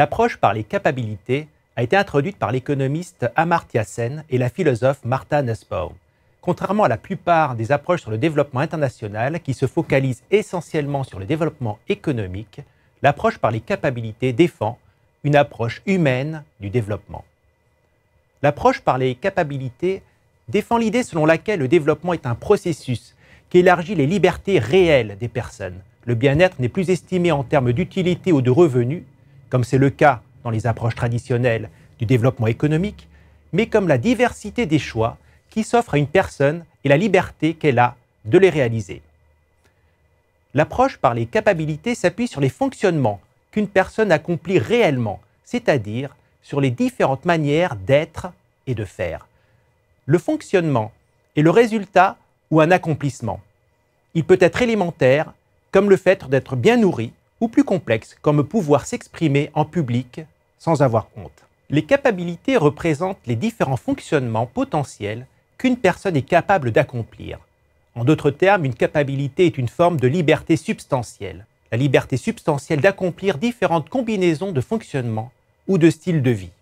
L'approche par les capacités a été introduite par l'économiste Amartya Sen et la philosophe Martha Nussbaum. Contrairement à la plupart des approches sur le développement international qui se focalisent essentiellement sur le développement économique, l'approche par les capacités défend une approche humaine du développement. L'approche par les capacités défend l'idée selon laquelle le développement est un processus qui élargit les libertés réelles des personnes. Le bien-être n'est plus estimé en termes d'utilité ou de revenus, comme c'est le cas dans les approches traditionnelles du développement économique, mais comme la diversité des choix qui s'offrent à une personne et la liberté qu'elle a de les réaliser. L'approche par les capacités s'appuie sur les fonctionnements qu'une personne accomplit réellement, c'est-à-dire sur les différentes manières d'être et de faire. Le fonctionnement est le résultat ou un accomplissement. Il peut être élémentaire, comme le fait d'être bien nourri, ou plus complexe, comme pouvoir s'exprimer en public sans avoir honte. Les capacités représentent les différents fonctionnements potentiels qu'une personne est capable d'accomplir. En d'autres termes, une capacité est une forme de liberté substantielle, la liberté substantielle d'accomplir différentes combinaisons de fonctionnements ou de styles de vie.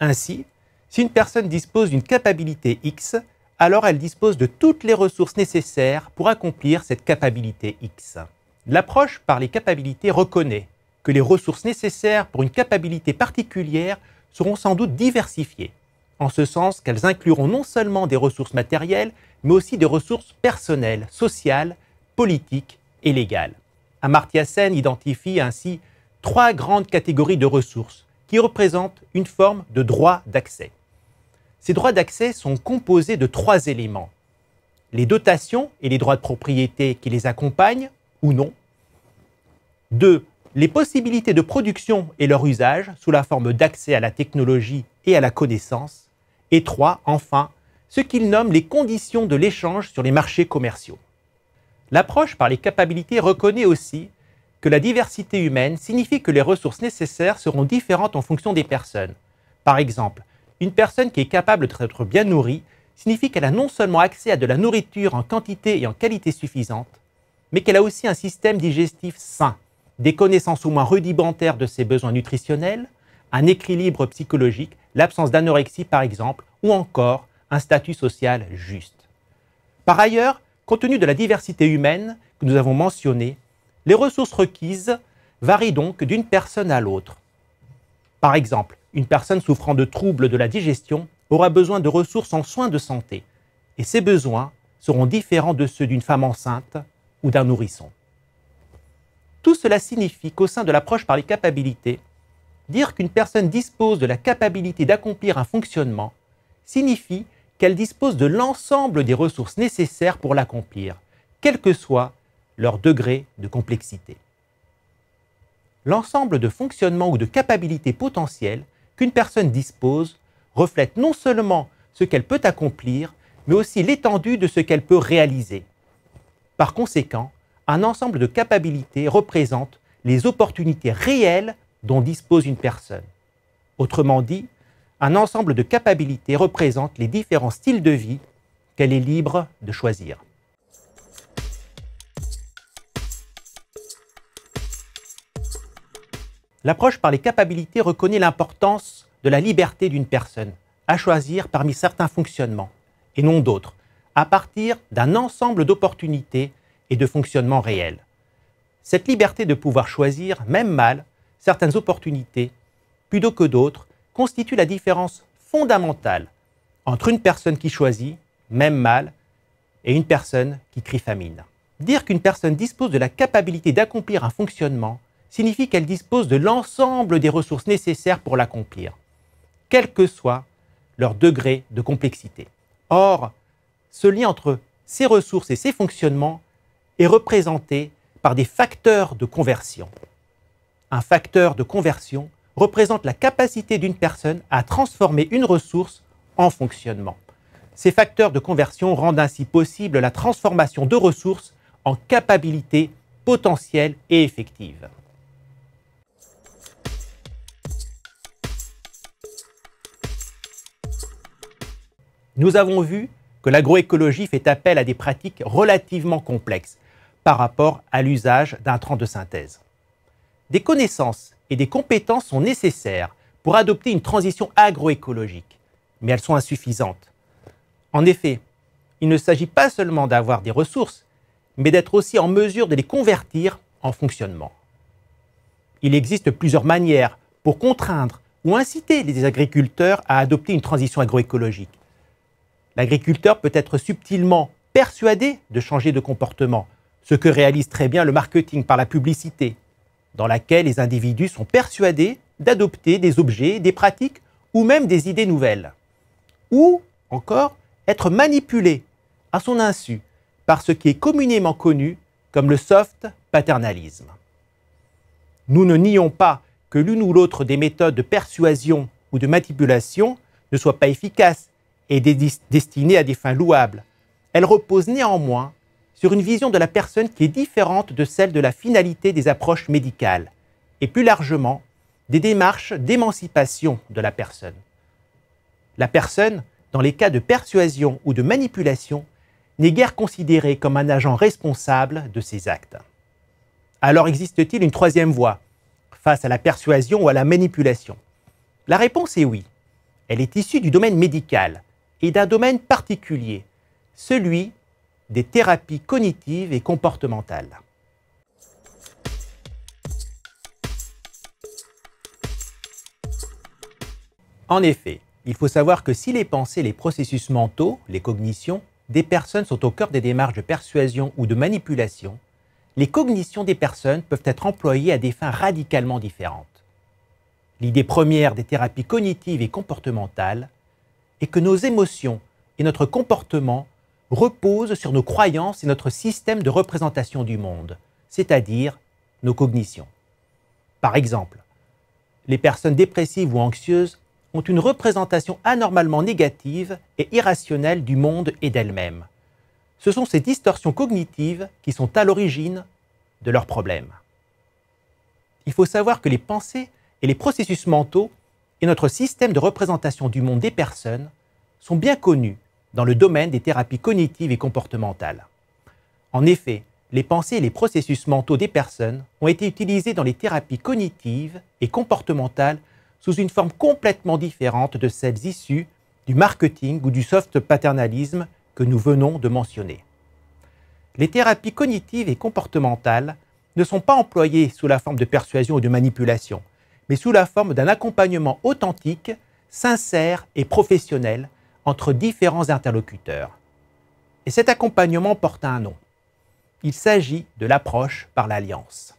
Ainsi, si une personne dispose d'une capacité X, alors elle dispose de toutes les ressources nécessaires pour accomplir cette capacité X. L'approche par les capacités reconnaît que les ressources nécessaires pour une capacité particulière seront sans doute diversifiées, en ce sens qu'elles incluront non seulement des ressources matérielles, mais aussi des ressources personnelles, sociales, politiques et légales. Amartya Sen identifie ainsi trois grandes catégories de ressources qui représentent une forme de droit d'accès. Ces droits d'accès sont composés de trois éléments. Les dotations et les droits de propriété qui les accompagnent, ou non. 2. Les possibilités de production et leur usage sous la forme d'accès à la technologie et à la connaissance. Et 3. Enfin, ce qu'il nomme les conditions de l'échange sur les marchés commerciaux. L'approche par les capacités reconnaît aussi que la diversité humaine signifie que les ressources nécessaires seront différentes en fonction des personnes. Par exemple, une personne qui est capable d'être bien nourrie signifie qu'elle a non seulement accès à de la nourriture en quantité et en qualité suffisante, mais qu'elle a aussi un système digestif sain, des connaissances au moins rudimentaires de ses besoins nutritionnels, un équilibre psychologique, l'absence d'anorexie par exemple, ou encore un statut social juste. Par ailleurs, compte tenu de la diversité humaine que nous avons mentionnée, les ressources requises varient donc d'une personne à l'autre. Par exemple, une personne souffrant de troubles de la digestion aura besoin de ressources en soins de santé, et ses besoins seront différents de ceux d'une femme enceinte ou d'un nourrisson. Tout cela signifie qu'au sein de l'approche par les capacités, dire qu'une personne dispose de la capacité d'accomplir un fonctionnement signifie qu'elle dispose de l'ensemble des ressources nécessaires pour l'accomplir, quel que soit leur degré de complexité. L'ensemble de fonctionnements ou de capacités potentielles qu'une personne dispose reflète non seulement ce qu'elle peut accomplir, mais aussi l'étendue de ce qu'elle peut réaliser. Par conséquent, un ensemble de capacités représente les opportunités réelles dont dispose une personne. Autrement dit, un ensemble de capacités représente les différents styles de vie qu'elle est libre de choisir. L'approche par les capacités reconnaît l'importance de la liberté d'une personne à choisir parmi certains fonctionnements et non d'autres, à partir d'un ensemble d'opportunités et de fonctionnements réels. Cette liberté de pouvoir choisir, même mal, certaines opportunités, plutôt que d'autres, constitue la différence fondamentale entre une personne qui choisit, même mal, et une personne qui crie famine. Dire qu'une personne dispose de la capacité d'accomplir un fonctionnement signifie qu'elle dispose de l'ensemble des ressources nécessaires pour l'accomplir, quel que soit leur degré de complexité. Or, ce lien entre ces ressources et ces fonctionnements est représenté par des facteurs de conversion. Un facteur de conversion représente la capacité d'une personne à transformer une ressource en fonctionnement. Ces facteurs de conversion rendent ainsi possible la transformation de ressources en capacités potentielles et effectives. Nous avons vu que l'agroécologie fait appel à des pratiques relativement complexes par rapport à l'usage d'un tronc de synthèse. Des connaissances et des compétences sont nécessaires pour adopter une transition agroécologique, mais elles sont insuffisantes. En effet, il ne s'agit pas seulement d'avoir des ressources, mais d'être aussi en mesure de les convertir en fonctionnement. Il existe plusieurs manières pour contraindre ou inciter les agriculteurs à adopter une transition agroécologique. L'agriculteur peut être subtilement persuadé de changer de comportement, ce que réalise très bien le marketing par la publicité, dans laquelle les individus sont persuadés d'adopter des objets, des pratiques ou même des idées nouvelles. Ou encore être manipulé à son insu par ce qui est communément connu comme le soft paternalisme. Nous ne nions pas que l'une ou l'autre des méthodes de persuasion ou de manipulation ne soit pas efficace et destinée à des fins louables, elle repose néanmoins sur une vision de la personne qui est différente de celle de la finalité des approches médicales, et plus largement des démarches d'émancipation de la personne. La personne, dans les cas de persuasion ou de manipulation, n'est guère considérée comme un agent responsable de ses actes. Alors existe-t-il une troisième voie face à la persuasion ou à la manipulation La réponse est oui. Elle est issue du domaine médical et d'un domaine particulier, celui des thérapies cognitives et comportementales. En effet, il faut savoir que si les pensées, les processus mentaux, les cognitions, des personnes sont au cœur des démarches de persuasion ou de manipulation, les cognitions des personnes peuvent être employées à des fins radicalement différentes. L'idée première des thérapies cognitives et comportementales et que nos émotions et notre comportement reposent sur nos croyances et notre système de représentation du monde, c'est-à-dire nos cognitions. Par exemple, les personnes dépressives ou anxieuses ont une représentation anormalement négative et irrationnelle du monde et d'elles-mêmes. Ce sont ces distorsions cognitives qui sont à l'origine de leurs problèmes. Il faut savoir que les pensées et les processus mentaux et notre système de représentation du monde des personnes sont bien connus dans le domaine des thérapies cognitives et comportementales. En effet, les pensées et les processus mentaux des personnes ont été utilisés dans les thérapies cognitives et comportementales sous une forme complètement différente de celles issues du marketing ou du soft paternalisme que nous venons de mentionner. Les thérapies cognitives et comportementales ne sont pas employées sous la forme de persuasion ou de manipulation, mais sous la forme d'un accompagnement authentique, sincère et professionnel entre différents interlocuteurs. Et cet accompagnement porte un nom. Il s'agit de l'approche par l'alliance.